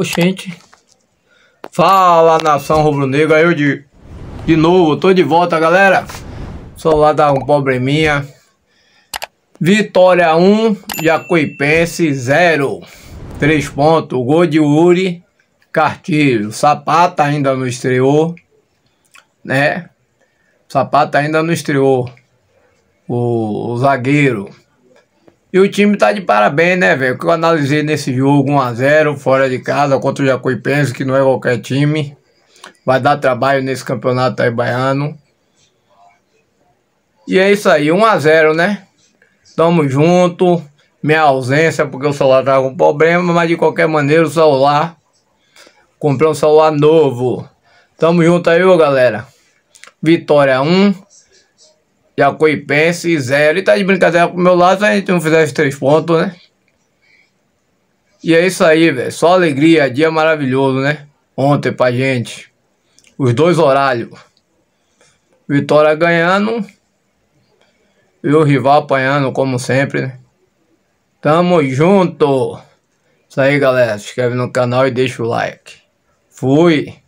Oxente. Fala nação rubro-negra, eu de, de novo, tô de volta, galera. Só lá dar um probleminha. Vitória 1, Jacuipense 0. 3 pontos. Gol de Uri Cartilho. Sapata ainda não estreou, né? Sapata ainda não estreou. O, o zagueiro. E o time tá de parabéns, né, velho? que eu analisei nesse jogo 1x0, fora de casa, contra o Jacuipense, que não é qualquer time. Vai dar trabalho nesse campeonato aí baiano. E é isso aí, 1x0, né? Tamo junto. Minha ausência, porque o celular tava com problema, mas de qualquer maneira o celular. Comprei um celular novo. Tamo junto aí, ô galera. Vitória 1, Jacuipense, zero. E tá de brincadeira pro meu lado, a gente não fizer os três pontos, né? E é isso aí, velho. Só alegria, dia maravilhoso, né? Ontem pra gente. Os dois horários. Vitória ganhando. E o rival apanhando, como sempre, né? Tamo junto! Isso aí, galera. Se inscreve no canal e deixa o like. Fui!